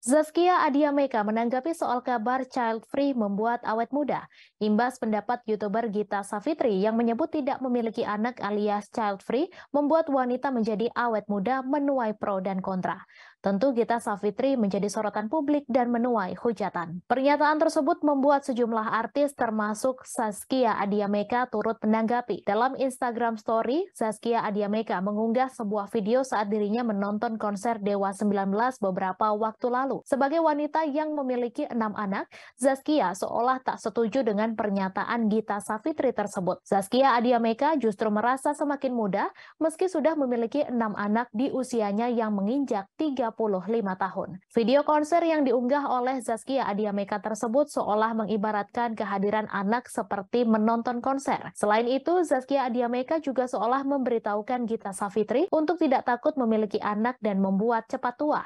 Zaskia Adiameka menanggapi soal kabar child free membuat awet muda, imbas pendapat YouTuber Gita Safitri yang menyebut tidak memiliki anak alias child free membuat wanita menjadi awet muda menuai pro dan kontra. Tentu Gita Safitri menjadi sorotan publik dan menuai hujatan. Pernyataan tersebut membuat sejumlah artis termasuk Zaskia Adiameka turut menanggapi. Dalam Instagram story, Zaskia Adiameka mengunggah sebuah video saat dirinya menonton konser Dewa 19 beberapa waktu lalu lalu. Sebagai wanita yang memiliki enam anak, Zaskia seolah tak setuju dengan pernyataan Gita Safitri tersebut. Zaskia Adiameka justru merasa semakin muda meski sudah memiliki enam anak di usianya yang menginjak 35 tahun. Video konser yang diunggah oleh Zaskia Adiameka tersebut seolah mengibaratkan kehadiran anak seperti menonton konser. Selain itu, Zaskia Adiameka juga seolah memberitahukan Gita Safitri untuk tidak takut memiliki anak dan membuat cepat tua.